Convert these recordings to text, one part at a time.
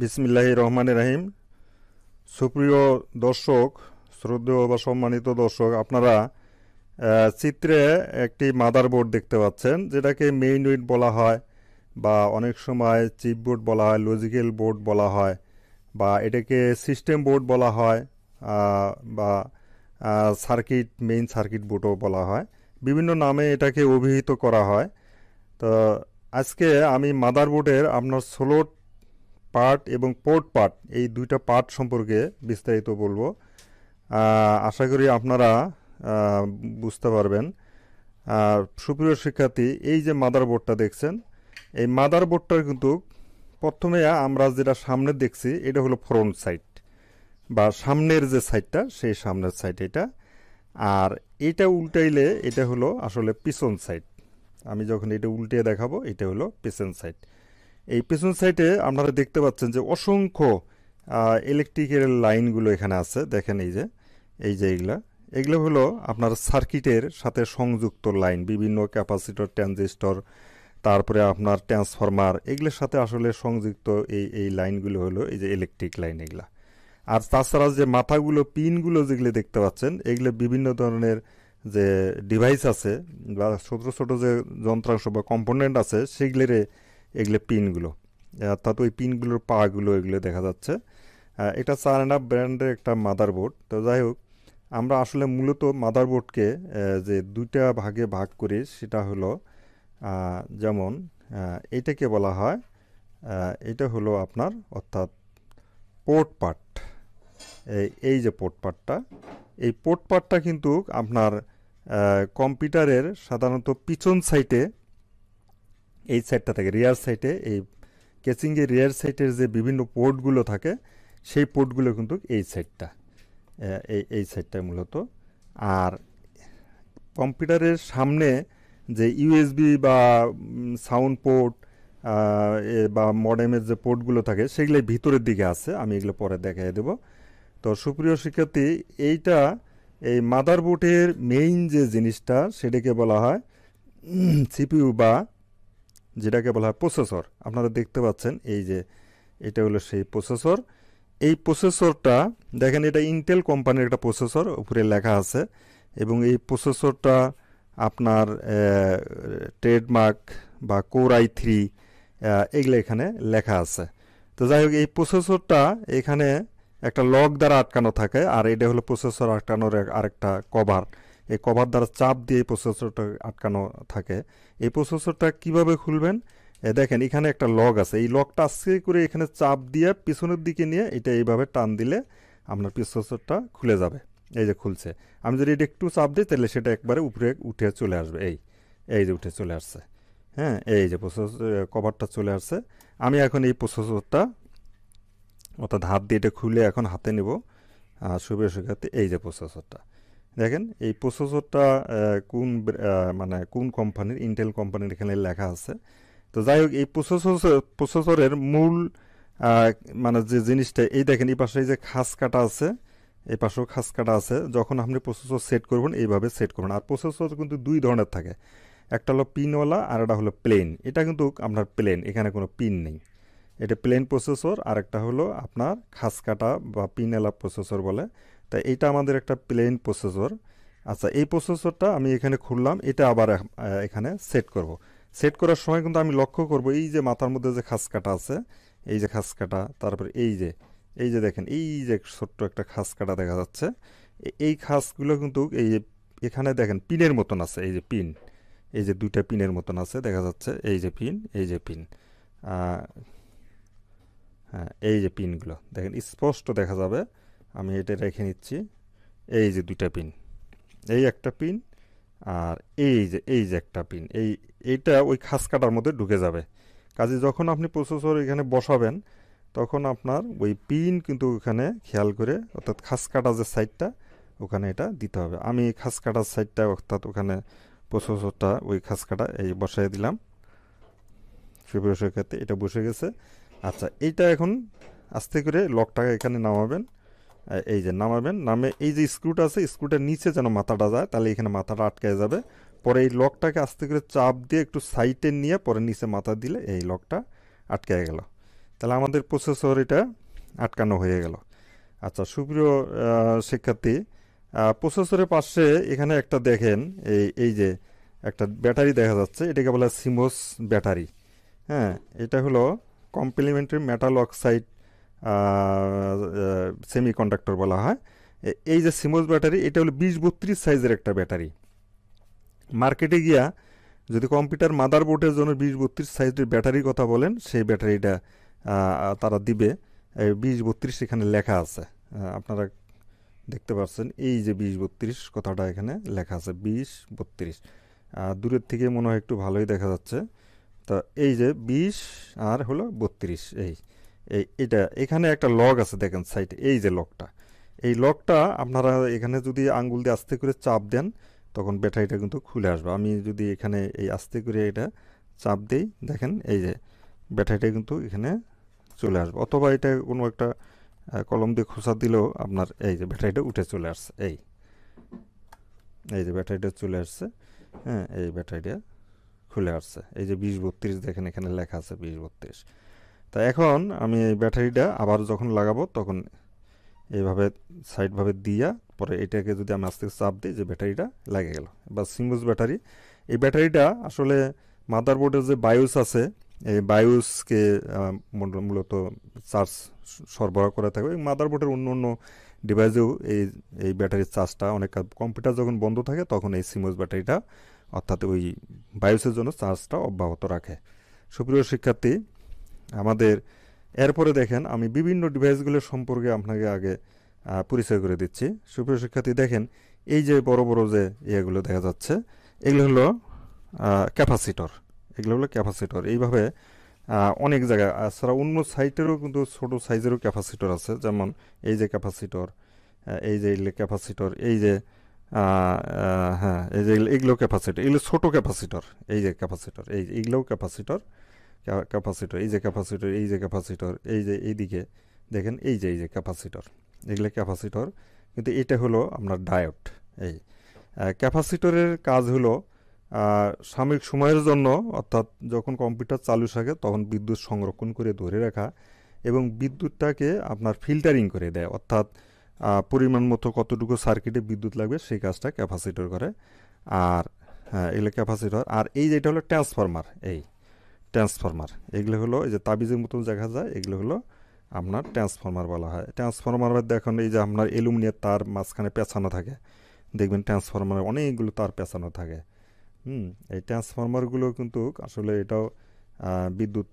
বিসমিল্লাহ রহমান রাহিম সুপ্রিয় দর্শক শ্রদ্ধেয় বা সম্মানিত দর্শক আপনারা চিত্রে একটি মাদারবোর্ড দেখতে পাচ্ছেন যেটাকে মেইন উইট বলা হয় বা অনেক সময় বোর্ড বলা হয় লজিক্যাল বোর্ড বলা হয় বা এটাকে সিস্টেম বোর্ড বলা হয় বা সার্কিট মেইন সার্কিট বোর্ডও বলা হয় বিভিন্ন নামে এটাকে অভিহিত করা হয় তো আজকে আমি মাদারবোর্ডের আপনার স্লোট পার্ট এবং পোর্ট পার্ট এই দুইটা পার্ট সম্পর্কে বিস্তারিত বলবো আশা করি আপনারা বুঝতে পারবেন আর সুপ্রিয় শিক্ষার্থী এই যে মাদার বোর্ডটা দেখছেন এই মাদার বোর্ডটার কিন্তু প্রথমে আমরা যেটা সামনে দেখছি এটা হলো ফ্রন্ট সাইড বা সামনের যে সাইডটা সেই সামনের সাইড এটা আর এটা উল্টাইলে এটা হলো আসলে পিছন সাইড আমি যখন এটা উল্টে দেখাবো এটা হলো পিছন সাইড এই পেছন সাইডে আপনারা দেখতে পাচ্ছেন যে অসংখ্য ইলেকট্রিকের লাইনগুলো এখানে আছে দেখেন এই যে এই যে এইগুলা এগুলো হলো আপনার সার্কিটের সাথে সংযুক্ত লাইন বিভিন্ন ক্যাপাসিটর ট্রানজিস্টর তারপরে আপনার ট্রান্সফরমার এগুলোর সাথে আসলে সংযুক্ত এই এই লাইনগুলো হলো এই যে ইলেকট্রিক লাইন এগুলা আর তাছাড়া যে মাথাগুলো পিনগুলো যেগুলো দেখতে পাচ্ছেন এগুলো বিভিন্ন ধরনের যে ডিভাইস আছে বা ছোটো ছোটো যে যন্ত্রাংশ বা কম্পোনেন্ট আছে সেগুলিরে এগুলো পিনগুলো অর্থাৎ ওই পিনগুলোর পাগুলো এগুলো দেখা যাচ্ছে এটা চার অ্যান্ড আপ ব্র্যান্ডের একটা মাদারবোর্ড তো যাই হোক আমরা আসলে মূলত মাদারবোর্ডকে যে দুইটা ভাগে ভাগ করি সেটা হলো যেমন এটাকে বলা হয় এটা হলো আপনার অর্থাৎ পোর্ট পার্ট এই যে পোর্ট পার্টটা এই পোর্ট পার্টটা কিন্তু আপনার কম্পিউটারের সাধারণত পিছন সাইটে এই সাইডটা থাকে রিয়ার সাইডে এই কেচিংয়ের রিয়ার সাইডের যে বিভিন্ন পোর্টগুলো থাকে সেই পোর্টগুলো কিন্তু এই সাইডটা এই এই সাইডটা মূলত আর কম্পিউটারের সামনে যে ইউএসবি বা সাউন্ড পোর্ট বা মডেমের যে পোর্টগুলো থাকে সেগুলো ভিতরের দিকে আছে আমি এগুলো পরে দেখাই দেব তো সুপ্রিয় শিক্ষার্থী এইটা এই মাদারবোর্ডের মেইন যে জিনিসটা সেটাকে বলা হয় সিপিউ বা যেটাকে বলা হয় প্রসেসর আপনারা দেখতে পাচ্ছেন এই যে এটা হলো সেই প্রসেসর এই প্রসেসরটা দেখেন এটা ইন্টেল কোম্পানির একটা প্রসেসর উপরে লেখা আছে এবং এই প্রসেসরটা আপনার ট্রেডমার্ক বা কোর আই থ্রি এগুলো এখানে লেখা আছে তো যাই হোক এই প্রসেসরটা এখানে একটা লক দ্বারা আটকানো থাকে আর এটা হলো প্রসেসর আটকানোর আরেকটা কভার এই কভার দ্বারা চাপ দিয়ে প্রসেসরটা আটকানো থাকে এই প্রসেসরটা কিভাবে খুলবেন দেখেন এখানে একটা লক আছে এই লকটা আজকে করে এখানে চাপ দিয়ে পিছনের দিকে নিয়ে এটা এইভাবে টান দিলে আপনার প্রসেসরটা খুলে যাবে এই যে খুলছে আমি যদি এটা একটু চাপ দিই তাহলে সেটা একবারে উপরে উঠে চলে আসবে এই এই যে উঠে চলে আসছে হ্যাঁ এই যে প্রসেসর কভারটা চলে আসছে আমি এখন এই প্রসেসরটা অর্থাৎ হাত দিয়ে এটা খুলে এখন হাতে নেব শুভে সুখাতে এই যে প্রসেসরটা দেখেন এই প্রসেসরটা কোন মানে কোন কোম্পানির ইন্টেল কোম্পানির এখানে লেখা আছে তো যাই হোক এই প্রসেসর প্রসেসরের মূল মানে যে জিনিসটা এই দেখেন এই পাশে এই যে খাস কাটা আছে এই পাশেও খাস কাটা আছে যখন আপনি প্রসেসর সেট করবেন এইভাবে সেট করবেন আর প্রসেসর কিন্তু দুই ধরনের থাকে একটা হলো পিনওয়ালা আর একটা হলো প্লেন এটা কিন্তু আপনার প্লেন এখানে কোনো পিন নেই এটা প্লেন প্রসেসর আর একটা হলো আপনার খাস কাটা বা পিনওয়ালা প্রসেসর বলে তাই এটা আমাদের একটা প্লেন প্রসেসর আচ্ছা এই প্রসেসরটা আমি এখানে খুললাম এটা আবার এখানে সেট করব। সেট করার সময় কিন্তু আমি লক্ষ্য করব এই যে মাথার মধ্যে যে কাটা আছে এই যে কাটা তারপর এই যে এই যে দেখেন এই যে ছোট্ট একটা কাটা দেখা যাচ্ছে এই খাসগুলো কিন্তু এই যে এখানে দেখেন পিনের মতন আছে এই যে পিন এই যে দুইটা পিনের মতন আছে দেখা যাচ্ছে এই যে পিন এই যে পিন হ্যাঁ এই যে পিনগুলো দেখেন স্পষ্ট দেখা যাবে আমি এটা রেখে নিচ্ছি এই যে দুটা পিন এই একটা পিন আর এই যে এই যে একটা পিন এই এইটা ওই খাস কাটার মধ্যে ঢুকে যাবে কাজে যখন আপনি প্রসেসর এখানে বসাবেন তখন আপনার ওই পিন কিন্তু ওখানে খেয়াল করে অর্থাৎ খাস কাটা যে সাইডটা ওখানে এটা দিতে হবে আমি খাস কাটার সাইডটা অর্থাৎ ওখানে প্রসেসরটা ওই খাস কাটা এই বসাই দিলাম সুপ্রসের ক্ষেত্রে এটা বসে গেছে আচ্ছা এইটা এখন আস্তে করে লকটাকে এখানে নামাবেন এই যে নামাবেন নামে এই যে স্ক্রুটা আছে স্ক্রুটার নিচে যেন মাথাটা যায় তাহলে এখানে মাথাটা আটকায় যাবে পরে এই লকটাকে আস্তে করে চাপ দিয়ে একটু সাইটে নিয়ে পরে নিচে মাথা দিলে এই লকটা আটকায় গেল তাহলে আমাদের প্রসেসর এটা আটকানো হয়ে গেল আচ্ছা সুপ্রিয় শিক্ষার্থী প্রসেসরের পাশে এখানে একটা দেখেন এই এই যে একটা ব্যাটারি দেখা যাচ্ছে এটাকে বলা সিমোস ব্যাটারি হ্যাঁ এটা হলো complementary metal oxide semiconductor বলা হয় এই যে সিমোজ ব্যাটারি এটা হলো বিশ বত্রিশ সাইজের একটা ব্যাটারি মার্কেটে গিয়া যদি কম্পিউটার মাদারবোর্ডের জন্য বিশ বত্রিশ সাইজের ব্যাটারির কথা বলেন সেই ব্যাটারিটা তারা দিবে বিশ বত্রিশ এখানে লেখা আছে আপনারা দেখতে পাচ্ছেন এই যে বিশ বত্রিশ কথাটা এখানে লেখা আছে বিশ বত্রিশ দূরের থেকে মনে হয় একটু ভালোই দেখা যাচ্ছে তা এই যে বিশ আর হলো বত্রিশ এই এই এটা এখানে একটা লক আছে দেখেন সাইডে এই যে লকটা এই লকটা আপনারা এখানে যদি আঙ্গুল দিয়ে আস্তে করে চাপ দেন তখন ব্যাটারিটা কিন্তু খুলে আসবে আমি যদি এখানে এই আস্তে করে এটা চাপ দিই দেখেন এই যে ব্যাটারিটা কিন্তু এখানে চলে আসবে অথবা এটা কোনো একটা কলম দিয়ে খোসা দিলেও আপনার এই যে ব্যাটারিটা উঠে চলে আসছে এই এই যে ব্যাটারিটা চলে আসছে হ্যাঁ এই ব্যাটারিটা খুলে আসছে এই যে বিশ বত্রিশ দেখেন এখানে লেখা আছে বিশ বত্রিশ তা এখন আমি এই ব্যাটারিটা আবার যখন লাগাবো তখন এইভাবে সাইডভাবে দিয়া পরে এটাকে যদি আমি আস্তে চাপ দিই যে ব্যাটারিটা লাগে গেল বা সিমুজ ব্যাটারি এই ব্যাটারিটা আসলে মাদারবোর্ডের যে বায়োস আছে এই বায়োসকে মূলত চার্জ সরবরাহ করে থাকবে এবং মাদারবোর্ডের অন্য অন্য ডিভাইসেও এই এই ব্যাটারির চার্জটা অনেক কম্পিউটার যখন বন্ধ থাকে তখন এই সিমোজ ব্যাটারিটা অর্থাৎ ওই বায়োসের জন্য চার্জটা অব্যাহত রাখে সুপ্রিয় শিক্ষার্থী আমাদের এরপরে দেখেন আমি বিভিন্ন ডিভাইসগুলোর সম্পর্কে আপনাকে আগে পরিচয় করে দিচ্ছি সুপ্রিয় শিক্ষার্থী দেখেন এই যে বড় বড় যে ইয়েগুলো দেখা যাচ্ছে এগুলো হলো ক্যাপাসিটর এগুলো হলো ক্যাপাসিটর এইভাবে অনেক জায়গায় এছাড়া অন্য সাইটেরও কিন্তু ছোটো সাইজেরও ক্যাপাসিটর আছে যেমন এই যে ক্যাপাসিটর এই যে এগুলো ক্যাপাসিটর এই যে হ্যাঁ এই যে এগুলো ক্যাপাসিটর এগুলো ছোটো ক্যাপাসিটর এই যে ক্যাপাসিটর এই এইগুলোও ক্যাপাসিটর ক্যাপাসিটর এই যে ক্যাপাসিটর এই যে ক্যাপাসিটর এই যে এইদিকে দেখেন এই যে এই যে ক্যাপাসিটর এগুলো ক্যাপাসিটর কিন্তু এটা হলো আপনার ডায়ট এই ক্যাপাসিটরের কাজ হলো সাময়িক সময়ের জন্য অর্থাৎ যখন কম্পিউটার চালু থাকে তখন বিদ্যুৎ সংরক্ষণ করে ধরে রাখা এবং বিদ্যুৎটাকে আপনার ফিল্টারিং করে দেয় অর্থাৎ পরিমাণ মতো কতটুকু সার্কিটে বিদ্যুৎ লাগবে সেই কাজটা ক্যাপাসিটর করে আর হ্যাঁ, এগুলো ক্যাপাসিটর আর এই যেটা হলো ট্রান্সফরমার এই ট্রান্সফর্মার এগুলো হলো এই যে তাবিজের মতন দেখা যায় এগুলো হলো আপনার ট্রান্সফর্মার বলা হয় ট্রান্সফর্মার মধ্যে এখন এই যে আপনার অ্যালুমিনিয়াম তার মাঝখানে পেঁচানো থাকে দেখবেন ট্রান্সফরমারে অনেকগুলো তার পেঁচানো থাকে হুম এই ট্রান্সফর্মারগুলো কিন্তু আসলে এটাও বিদ্যুৎ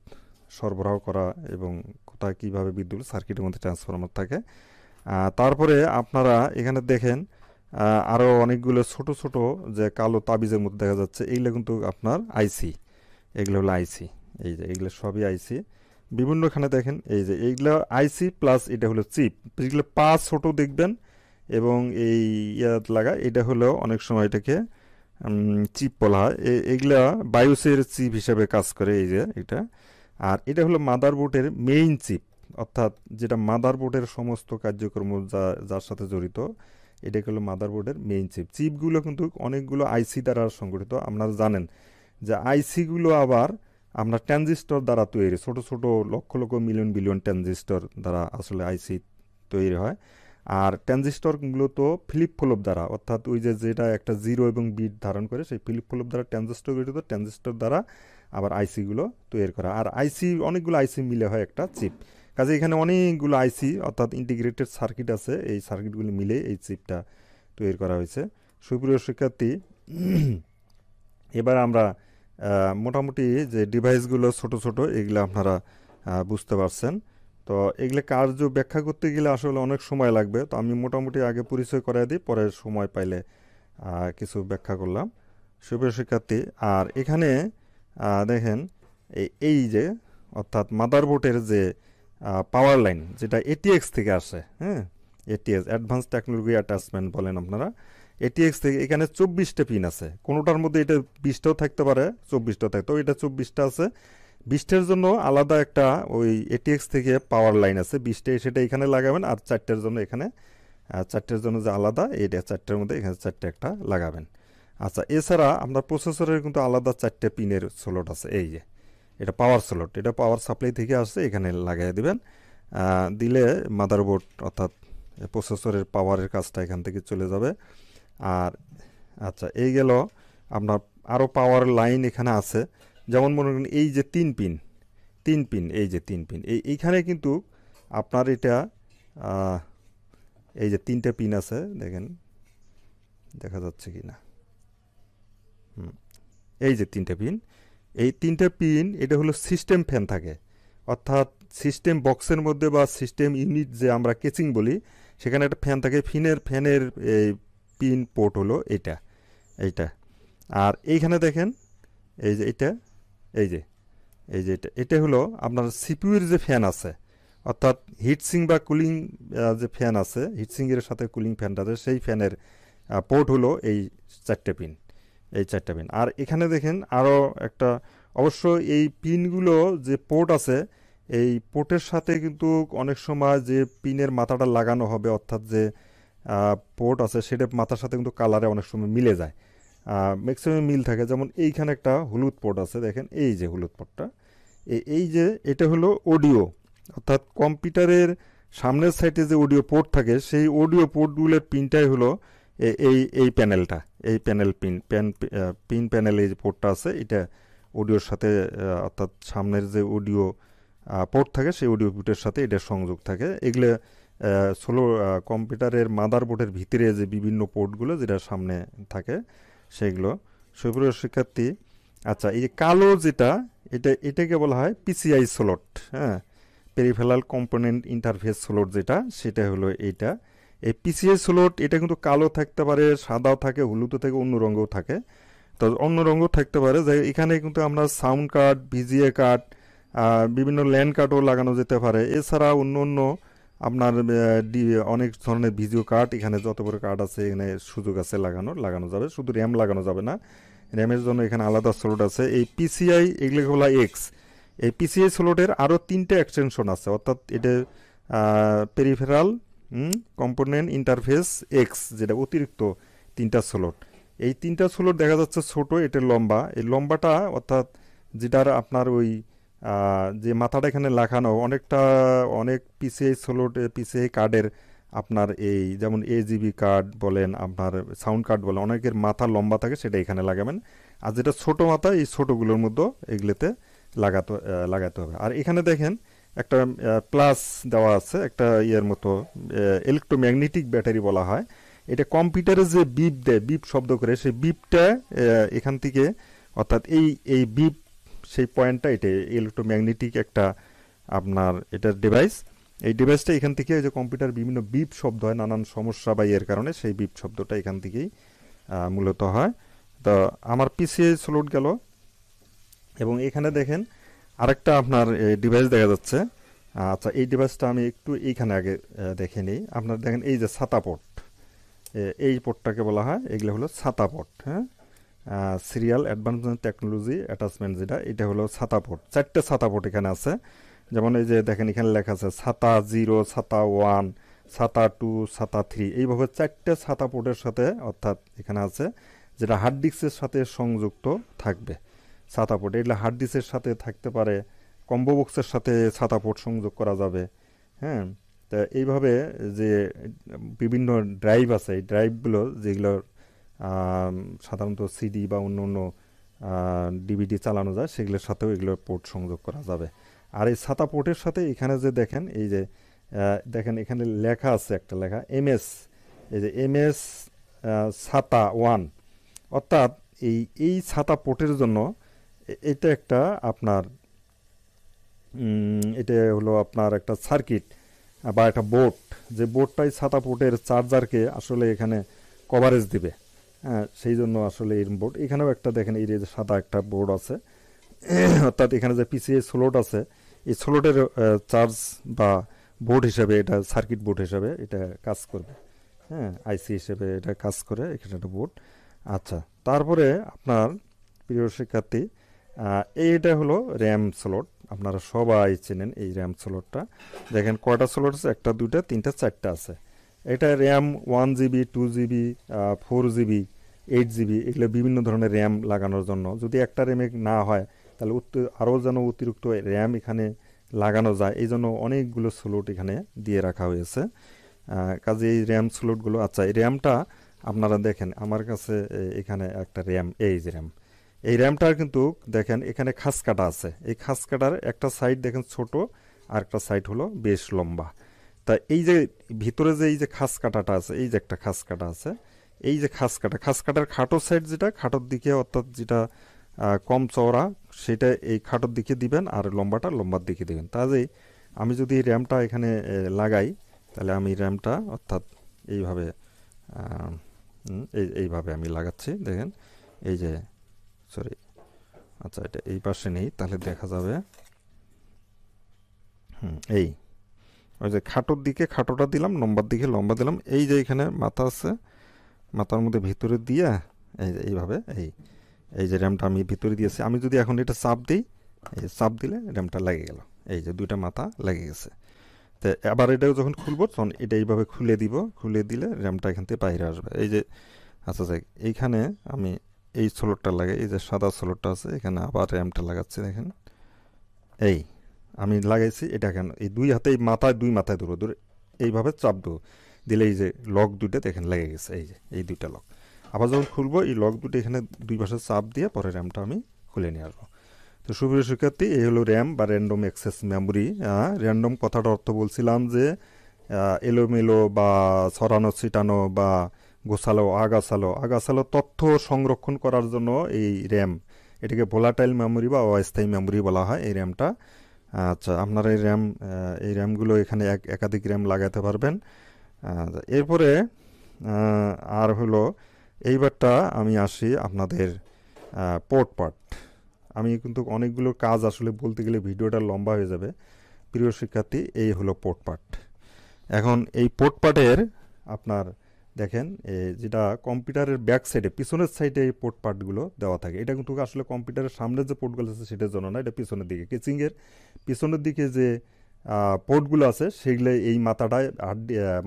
সরবরাহ করা এবং কোথায় কীভাবে বিদ্যুৎ সার্কিটের মধ্যে ট্রান্সফর্মার থাকে তারপরে আপনারা এখানে দেখেন আরও অনেকগুলো ছোট ছোট যে কালো তাবিজের মধ্যে দেখা যাচ্ছে এইগুলো কিন্তু আপনার আইসি এগুলো হলো আইসি এই যে এগুলো সবই আইসি বিভিন্নখানে দেখেন এই যে এইগুলো আইসি প্লাস এটা হলো চিপ যেগুলো পা ছোটো দেখবেন এবং এই ইয়াত লাগা এটা হলো অনেক সময় এটাকে চিপ বলা হয় এইগুলা বায়োসের চিপ হিসাবে কাজ করে এই যে এটা আর এটা হলো মাদার বোর্ডের মেইন চিপ অর্থাৎ যেটা মাদার বোর্ডের সমস্ত কার্যক্রম যা যার সাথে জড়িত এটা হলো মাদার বোর্ডের মেইন চিপ চিপগুলো কিন্তু অনেকগুলো আইসি দ্বারা সংগঠিত আপনারা জানেন যে আইসিগুলো আবার আমরা ট্রানজিস্টর দ্বারা তৈরি ছোট ছোট লক্ষ লক্ষ মিলিয়ন বিলিয়ন ট্রানজিস্টর দ্বারা আসলে আইসি তৈরি হয় আর ট্রানজিস্টরগুলো তো ফ্লিপ ফ্লপ দ্বারা অর্থাৎ ওই যে যেটা একটা জিরো এবং বিট ধারণ করে সেই ফ্লিপ ফ্লপ দ্বারা ট্রানজিস্টর গঠিত ট্রানজিস্টর দ্বারা আবার আইসিগুলো তৈরি করা আর আইসি অনেকগুলো আইসি মিলে হয় একটা চিপ কাজে এখানে অনেকগুলো আইসি অর্থাৎ ইন্টিগ্রেটেড সার্কিট আছে এই সার্কিটগুলি মিলে এই চিপটা তৈরি করা হয়েছে সুপ্রিয় শিক্ষার্থী এবার আমরা মোটামুটি যে ডিভাইসগুলো ছোট ছোট এগুলো আপনারা বুঝতে পারছেন তো এগুলো কার্য ব্যাখ্যা করতে গেলে আসলে অনেক সময় লাগবে তো আমি মোটামুটি আগে পরিচয় করাই দিই পরে সময় পাইলে কিছু ব্যাখ্যা করলাম শুভ শিক্ষার্থী আর এখানে দেখেন এই যে অর্থাৎ মাদারবোর্ডের যে পাওয়ার লাইন যেটা এটিএক্স থেকে আসে হ্যাঁ এটিএস অ্যাডভান্স টেকনোলজি অ্যাটাচমেন্ট বলেন আপনারা এটিএক্স থেকে এখানে চব্বিশটা পিন আছে কোনোটার মধ্যে এটা বিশটাও থাকতে পারে চব্বিশটাও থাকতে এটা চব্বিশটা আছে বিশটার জন্য আলাদা একটা ওই এটিএক্স থেকে পাওয়ার লাইন আছে বিশটা সেটা এখানে লাগাবেন আর চারটের জন্য এখানে চারটের জন্য যে আলাদা এটা চারটের মধ্যে এখানে চারটে একটা লাগাবেন আচ্ছা এছাড়া আপনার প্রসেসরের কিন্তু আলাদা চারটে পিনের স্লট আছে এই যে এটা পাওয়ার স্লট এটা পাওয়ার সাপ্লাই থেকে আসছে এখানে লাগিয়ে দেবেন দিলে মাদারবোর্ড অর্থাৎ প্রসেসরের পাওয়ারের কাজটা এখান থেকে চলে যাবে আর আচ্ছা এই গেল আপনার আরও পাওয়ার লাইন এখানে আছে যেমন মনে করেন এই যে তিন পিন তিন পিন এই যে তিন পিন এই এইখানে কিন্তু আপনার এটা এই যে তিনটা পিন আছে দেখেন দেখা যাচ্ছে কি না এই যে তিনটা পিন এই তিনটা পিন এটা হলো সিস্টেম ফ্যান থাকে অর্থাৎ সিস্টেম বক্সের মধ্যে বা সিস্টেম ইউনিট যে আমরা কেচিং বলি সেখানে একটা ফ্যান থাকে ফিনের ফ্যানের পিন পোর্ট হলো এটা এইটা আর এইখানে দেখেন এই যে এটা এই যে এই যে এটা এটা হলো আপনার সিপিউর যে ফ্যান আছে অর্থাৎ হিটসিং বা কুলিং যে ফ্যান আছে হিটসিংয়ের সাথে কুলিং ফ্যানটা আছে সেই ফ্যানের পোর্ট হলো এই চারটে পিন এই চারটে পিন আর এখানে দেখেন আরও একটা অবশ্য এই পিনগুলো যে পোর্ট আছে এই পোর্টের সাথে কিন্তু অনেক সময় যে পিনের মাথাটা লাগানো হবে অর্থাৎ যে পোর্ট আছে সেটা মাথার সাথে কিন্তু কালারে অনেক সময় মিলে যায় ম্যাক্সিমাম মিল থাকে যেমন এইখানে একটা হলুদ পোর্ট আছে দেখেন এই যে হলুদ পোর্টটা এই যে এটা হলো অডিও অর্থাৎ কম্পিউটারের সামনের সাইডে যে অডিও পোর্ট থাকে সেই অডিও পোর্টগুলোর পিনটাই হলো এই এই প্যানেলটা এই panel pin pan pin panel এই যে পোর্টটা আছে এটা অডিওর সাথে অর্থাৎ সামনের যে অডিও পোর্ট থাকে সেই অডিও পোর্টের সাথে এটা সংযোগ থাকে এগুলো সোলো কম্পিউটারের মাদারবোর্ডের ভিতরে যে বিভিন্ন পোর্টগুলো যেটা সামনে থাকে সেগুলো সুপ্রিয় শিক্ষার্থী আচ্ছা এই যে কালো যেটা এটা এটাকে বলা হয় পিসিআই স্লট হ্যাঁ পেরিফেলাল কম্পোনেন্ট ইন্টারফেস স্লট যেটা সেটা হলো এটা এই পিসিআই স্লট এটা কিন্তু কালো থাকতে পারে সাদাও থাকে হলুদও থাকে অন্য রঙেও থাকে তো অন্য রঙও থাকতে পারে যে এখানে কিন্তু আমরা সাউন্ড কার্ড ভিজিএ কার্ড বিভিন্ন ল্যান্ড কার্ডও লাগানো যেতে পারে এছাড়া অন্য অন্য আপনার অনেক ধরনের ভিডিও কার্ড এখানে যত বড় কার্ড আছে এখানে সুযোগ আছে লাগানো লাগানো যাবে শুধু র্যাম লাগানো যাবে না র্যামের জন্য এখানে আলাদা স্লোট আছে এই পিসিআই এগুলি হল এক্স এই পিসিআই স্লোটের আরও তিনটে এক্সটেনশন আছে অর্থাৎ এটা পেরিফেরাল কম্পোনেন্ট ইন্টারফেস এক্স যেটা অতিরিক্ত তিনটা স্লোট এই তিনটা স্লোট দেখা যাচ্ছে ছোট এটা লম্বা এই লম্বাটা অর্থাৎ যেটার আপনার ওই যে মাথাটা এখানে লাগানো অনেকটা অনেক পিসিআই সোলোট পিসিআই কার্ডের আপনার এই যেমন এজিবি কার্ড বলেন আপনার সাউন্ড কার্ড বলেন অনেকের মাথা লম্বা থাকে সেটা এখানে লাগাবেন আর যেটা ছোটো মাথা এই ছোটোগুলোর মধ্যে এগুলোতে লাগাতে লাগাতে হবে আর এখানে দেখেন একটা প্লাস দেওয়া আছে একটা ইয়ের মতো ইলেকট্রোম্যাগনেটিক ব্যাটারি বলা হয় এটা কম্পিউটারে যে বিপ দেয় বিপ শব্দ করে সেই বিপটা এখান থেকে অর্থাৎ এই এই বিপ সেই পয়েন্টটা এটা ইলেকট্রোম্যাগনেটিক একটা আপনার এটার ডিভাইস এই ডিভাইসটা এখান থেকে যে কম্পিউটার বিভিন্ন বিপ শব্দ হয় নানান সমস্যা বা এর কারণে সেই বিপ শব্দটা এখান থেকেই মূলত হয় তো আমার পিসিএ স্লোট গেল এবং এখানে দেখেন আরেকটা আপনার ডিভাইস দেখা যাচ্ছে আচ্ছা এই ডিভাইসটা আমি একটু এইখানে আগে দেখে নিই আপনার দেখেন এই যে ছাতা পট এই পটটাকে বলা হয় এগুলো হলো ছাতা পট হ্যাঁ সিরিয়াল অ্যাডভান্স টেকনোলজি অ্যাটাচমেন্ট যেটা এটা হলো ছাতা চারটে ছাতা এখানে আছে যেমন এই যে দেখেন এখানে লেখা আছে ছাতা জিরো ছাতা ওয়ান ছাতা টু ছাতা থ্রি এইভাবে চারটে ছাতা পোর্টের সাথে অর্থাৎ এখানে আছে যেটা হার্ড ডিস্কের সাথে সংযুক্ত থাকবে ছাতা পোর্ট এগুলো হার্ড ডিস্কের সাথে থাকতে পারে কম্বো বক্সের সাথে ছাতা পোর্ট সংযোগ করা যাবে হ্যাঁ তা এইভাবে যে বিভিন্ন ড্রাইভ আছে এই ড্রাইভগুলো যেগুলোর সাধারণত সিডি বা অন্য অন্য ডিভিডি চালানো যায় সেগুলোর সাথেও এগুলো পোর্ট সংযোগ করা যাবে আর এই ছাতা পোর্টের সাথে এখানে যে দেখেন এই যে দেখেন এখানে লেখা আছে একটা লেখা এমএস এই যে এমএস ছাতা ওয়ান অর্থাৎ এই এই ছাতা পোর্টের জন্য এটা একটা আপনার এটা হলো আপনার একটা সার্কিট বা একটা বোর্ড যে বোর্ডটাই ছাতা পোর্টের চার্জারকে আসলে এখানে কভারেজ দিবে হ্যাঁ, সেই জন্য আসলে এই বোর্ড এখানেও একটা দেখেন এই যে সাদা একটা বোর্ড আছে অর্থাৎ এখানে যে পিসিএ স্লোট আছে এই স্লোটের চার্জ বা বোর্ড হিসাবে এটা সার্কিট বোর্ড হিসাবে এটা কাজ করবে হ্যাঁ আইসি হিসেবে এটা কাজ করে এখানে একটা বোর্ড আচ্ছা তারপরে আপনার প্রিয় শিক্ষার্থী এইটা হলো র্যাম স্লোট আপনারা সবাই চেনেন এই র্যাম স্লোটটা দেখেন কয়টা স্লোট আছে একটা দুইটা তিনটা চারটা আছে এটা RAM one GB two GB four GB eight GB এগুলো বিভিন্ন ধরনের র্যাম লাগানোর জন্য যদি একটা র্যামে না হয় তাহলে আরও যেন অতিরিক্ত র্যাম এখানে লাগানো যায় এই জন্য অনেকগুলো স্লোট এখানে দিয়ে রাখা হয়েছে কাজে এই র্যাম স্লোটগুলো আচ্ছা এই র্যামটা আপনারা দেখেন আমার কাছে এখানে একটা র্যাম এই যে র্যাম এই র্যামটার কিন্তু দেখেন এখানে খাস কাটা আছে এই খাস কাটার একটা সাইড দেখেন ছোট আর একটা সাইড হলো বেশ লম্বা তা এই যে ভিতরে যে এই যে খাস কাটাটা আছে এই যে একটা খাস কাটা আছে এই যে খাস কাটা খাস কাটার খাটো সাইড যেটা খাটোর দিকে অর্থাৎ যেটা কম চওড়া সেটা এই খাটোর দিকে দিবেন আর লম্বাটা লম্বার দিকে দিবেন তাহলে আমি যদি র্যামটা এখানে লাগাই তাহলে আমি র্যামটা অর্থাৎ এইভাবে এই এইভাবে আমি লাগাচ্ছি দেখেন এই যে সরি আচ্ছা এটা এই পাশে নেই তাহলে দেখা যাবে হুম এই ওই যে খাটোর দিকে খাটোটা দিলাম লম্বার দিকে লম্বা দিলাম এই যে এখানে মাথা আছে মাথার মধ্যে ভিতরে দিয়ে এই যে এইভাবে এই এই যে র্যামটা আমি ভিতরে দিয়েছি আমি যদি এখন এটা চাপ দিই এই চাপ দিলে র্যামটা লেগে গেল এই যে দুইটা মাথা লেগে গেছে তো আবার এটাও যখন খুলবো তখন এটা এইভাবে খুলে দিব খুলে দিলে র্যামটা এখান থেকে বাইরে আসবে এই যে আচ্ছা যাই এইখানে আমি এই সোলোটটা লাগাই এই যে সাদা সোলোটটা আছে এখানে আবার র্যামটা লাগাচ্ছি দেখেন এই আমি লাগাইছি এটা কেন এই দুই হাতে এই মাথায় দুই মাথায় ধরো ধরে এইভাবে চাপ দেবো দিলে এই যে লক দুটো এখানে লেগে গেছে এই যে এই দুইটা লক আবার যখন খুলবো এই লক দুটো এখানে দুই পাশে চাপ দিয়ে পরে র্যামটা আমি খুলে নিয়ে আসবো তো সুপ্রিয় শিক্ষার্থী এই হলো র্যাম বা র্যান্ডম অ্যাক্সেস মেমোরি র্যান্ডম কথাটা অর্থ বলছিলাম যে এলোমেলো বা ছড়ানো ছিটানো বা গোছালো আগাছালো আগাছালো তথ্য সংরক্ষণ করার জন্য এই র্যাম এটাকে ভোলাটাইল মেমোরি বা অস্থায়ী মেমোরি বলা হয় এই র্যামটা আচ্ছা আপনার এই র্যাম এই র্যামগুলো এখানে এক একাধিক র্যাম লাগাতে পারবেন এরপরে আর হলো এইবারটা আমি আসি আপনাদের পোর্ট পার্ট আমি কিন্তু অনেকগুলো কাজ আসলে বলতে গেলে ভিডিওটা লম্বা হয়ে যাবে প্রিয় শিক্ষার্থী এই হলো পোর্ট পার্ট এখন এই পোর্ট পার্টের আপনার দেখেন যেটা কম্পিউটারের ব্যাক সাইডে পিছনের সাইডে এই পোর্ট পার্টগুলো দেওয়া থাকে এটা কিন্তু আসলে কম্পিউটারের সামনে যে পোর্টগুলো আছে সেটার জন্য না এটা পিছনের দিকে কিচিংয়ের পিছনের দিকে যে পোর্টগুলো আছে সেগুলো এই মাথাটায়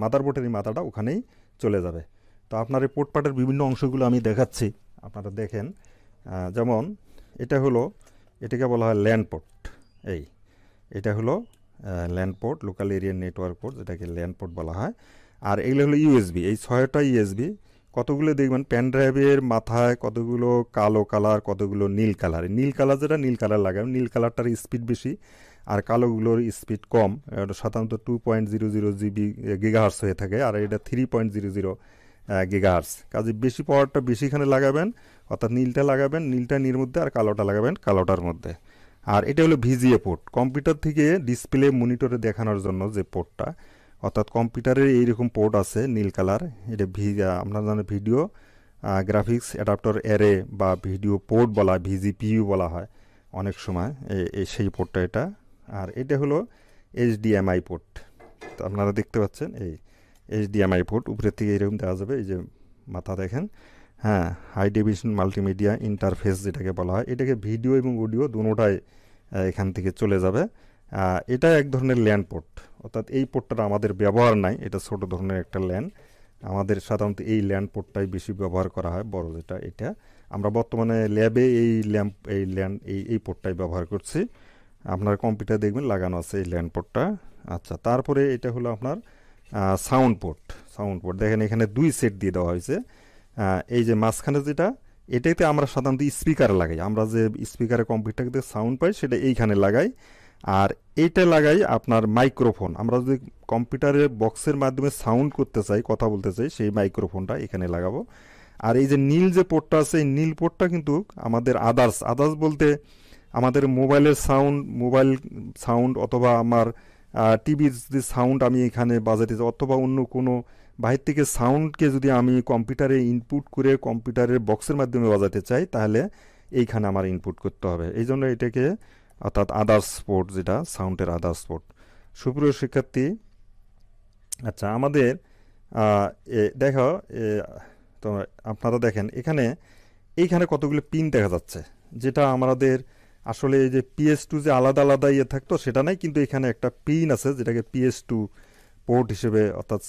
মাথার পোর্টের এই মাথাটা ওখানেই চলে যাবে তো আপনার এই পোর্ট পার্টের বিভিন্ন অংশগুলো আমি দেখাচ্ছি আপনারা দেখেন যেমন এটা হলো এটাকে বলা হয় ল্যান্ড পোর্ট এই এটা হলো ল্যান্ড পোর্ট লোকাল এরিয়ার নেটওয়ার্ক পোর্ট যেটাকে ল্যান্ড পোর্ট বলা হয় আর এগুলো হলো ইউএসবি এই ছয়টা ইউএসবি কতগুলো দেখবেন প্যান ড্রাইভের মাথায় কতগুলো কালো কালার কতগুলো নীল কালার নীল কালার যেটা নীল কালার লাগে নীল কালারটার স্পিড বেশি আর কালোগুলোর স্পিড কম সাধারণত two point zero zero GB gigahertz হয়ে থাকে আর এটা three point zero zero gigahertz কাজে বেশি পাওয়ারটা বেশিখানে লাগাবেন অর্থাৎ নীলটা লাগাবেন নীলটা নীর মধ্যে আর কালোটা লাগাবেন কালোটার মধ্যে আর এটা হলো ভিজিএ পোর্ট কম্পিউটার থেকে ডিসপ্লে মনিটরে দেখানোর জন্য যে পোর্টটা অর্থাৎ কম্পিউটারের এইরকম পোর্ট আছে নীল কালার এটা ভি আপনার জানেন ভিডিও গ্রাফিক্স অ্যাডাপ্টার অ্যারে বা ভিডিও পোর্ট বলা হয় ভিজিপিউ বলা হয় অনেক সময় সেই পোর্টটা এটা আর এটা হলো এইচডিএমআই পোর্ট তো আপনারা দেখতে পাচ্ছেন এই এইচডিএমআই পোর্ট উপরের থেকে এরকম দেওয়া যাবে এই যে মাথা দেখেন হ্যাঁ হাই ডিভিশন মাল্টিমিডিয়া ইন্টারফেস যেটাকে বলা হয় এটাকে ভিডিও এবং অডিও দুটাই এখান থেকে চলে যাবে এটা এক ধরনের ল্যান্ড পোর্ট অর্থাৎ এই পোর্টটার আমাদের ব্যবহার নাই এটা ছোট ধরনের একটা ল্যান্ড আমাদের সাধারণত এই ল্যান্ড পোর্টটাই বেশি ব্যবহার করা হয় বড় যেটা এটা আমরা বর্তমানে ল্যাবে এই ল্যাম্প এই ল্যান্ড এই এই পোর্টটাই ব্যবহার করছি আপনার কম্পিউটার দেখবেন লাগানো আছে এই ল্যান্ড পোর্টটা আচ্ছা তারপরে এটা হলো আপনার সাউন্ড পোর্ট সাউন্ড পোর্ট দেখেন এখানে দুই সেট দিয়ে দেওয়া হয়েছে এই যে মাঝখানে যেটা এটাতে আমরা সাধারণত স্পিকার লাগাই আমরা যে স্পিকারে কম্পিউটারতে সাউন্ড পাই সেটা এইখানে লাগাই আর এটা লাগাই আপনার মাইক্রোফোন আমরা যদি কম্পিউটারের বক্সের মাধ্যমে সাউন্ড করতে চাই কথা বলতে চাই সেই মাইক্রোফোনটা এখানে লাগাবো আর এই যে নীল যে পোর্টটা আছে এই নীল পোর্টটা কিন্তু আমাদের আদার্স আদার্স বলতে আমাদের মোবাইলের সাউন্ড মোবাইল সাউন্ড অথবা আমার টিভির যদি সাউন্ড আমি এখানে বাজাতে চাই অথবা অন্য কোনো বাহির থেকে সাউন্ডকে যদি আমি কম্পিউটারে ইনপুট করে কম্পিউটারের বক্সের মাধ্যমে বাজাতে চাই তাহলে এইখানে আমার ইনপুট করতে হবে এই জন্য এটাকে অর্থাৎ আদার্স পোর্ট যেটা সাউন্ডের আদার্স পোর্ট সুপ্রিয় শিক্ষার্থী আচ্ছা আমাদের দেখো তো আপনারা দেখেন এখানে এইখানে কতগুলো পিন দেখা যাচ্ছে যেটা আমাদের আসলে এই যে পিএস টু যে আলাদা আলাদা ইয়ে থাকতো সেটা নাই কিন্তু এখানে একটা পিন আছে যেটাকে পিএস টু পোর্ট হিসেবে অর্থাৎ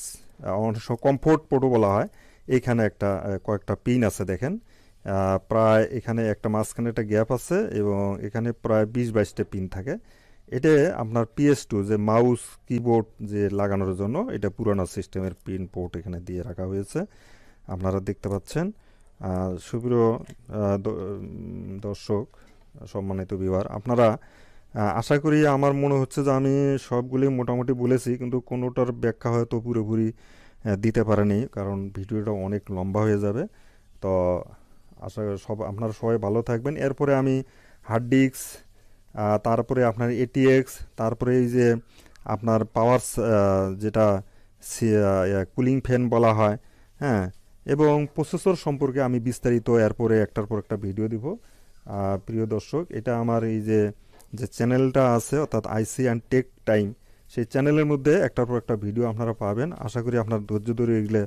অনেক কমফোর্ট পোর্টও বলা হয় এইখানে একটা কয়েকটা পিন আছে দেখেন প্রায় এখানে একটা মাঝখানে একটা গ্যাপ আছে এবং এখানে প্রায় বিশ বাইশটা পিন থাকে এটা আপনার পিএস টু যে মাউস কিবোর্ড যে লাগানোর জন্য এটা পুরানো সিস্টেমের পিন পোর্ট এখানে দিয়ে রাখা হয়েছে আপনারা দেখতে পাচ্ছেন সুপ্রিয় দর্শক সম্মানিত বিভার আপনারা আশা করি আমার মনে হচ্ছে যে আমি সবগুলি মোটামুটি বলেছি কিন্তু কোনোটার ব্যাখ্যা হয়তো পুরোপুরি দিতে পারেনি কারণ ভিডিওটা অনেক লম্বা হয়ে যাবে তো আশা সব আপনারা সবাই ভালো থাকবেন এরপরে আমি হার্ড ডিস্ক তারপরে আপনার এটিএক্স তারপরে এই যে আপনার পাওয়ার যেটা কুলিং ফ্যান বলা হয় হ্যাঁ এবং প্রসেসর সম্পর্কে আমি বিস্তারিত এরপরে একটার পর একটা ভিডিও দিব প্রিয় দর্শক এটা আমার এই যে যে চ্যানেলটা আছে অর্থাৎ আইসি অ্যান্ড টেক টাইম সেই চ্যানেলের মধ্যে একটার পর একটা ভিডিও আপনারা পাবেন আশা করি আপনার ধৈর্য ধরে এগুলো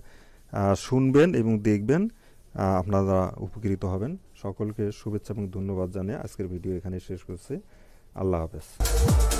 শুনবেন এবং দেখবেন আপনারা উপকৃত হবেন সকলকে শুভেচ্ছা এবং ধন্যবাদ জানিয়ে আজকের ভিডিও এখানে শেষ করছি আল্লাহ হাফেজ